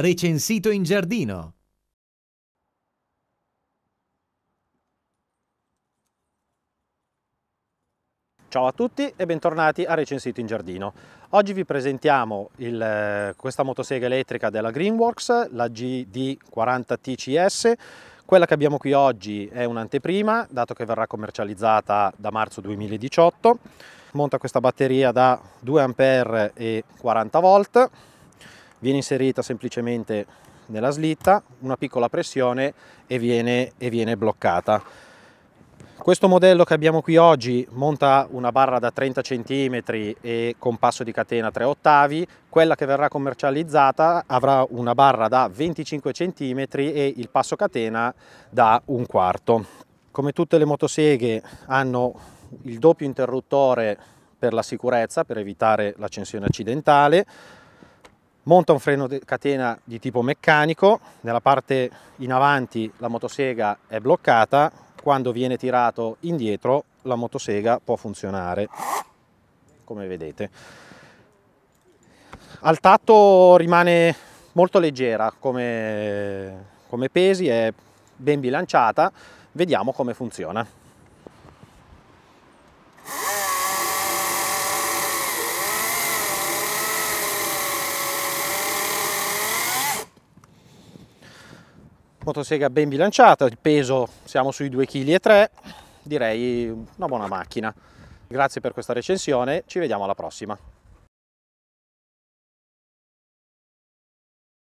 Recensito in giardino. Ciao a tutti e bentornati a Recensito in Giardino. Oggi vi presentiamo il, eh, questa motosega elettrica della Greenworks, la GD40TCS. Quella che abbiamo qui oggi è un'anteprima, dato che verrà commercializzata da marzo 2018. Monta questa batteria da 2A e 40V viene inserita semplicemente nella slitta, una piccola pressione e viene, e viene bloccata. Questo modello che abbiamo qui oggi monta una barra da 30 cm e con passo di catena 3 ottavi, quella che verrà commercializzata avrà una barra da 25 cm e il passo catena da un quarto. Come tutte le motoseghe hanno il doppio interruttore per la sicurezza, per evitare l'accensione accidentale, monta un freno di catena di tipo meccanico, nella parte in avanti la motosega è bloccata, quando viene tirato indietro la motosega può funzionare, come vedete. Al tatto rimane molto leggera come, come pesi, è ben bilanciata, vediamo come funziona. motosega ben bilanciata, il peso siamo sui 2,3 kg, direi una buona macchina. Grazie per questa recensione, ci vediamo alla prossima.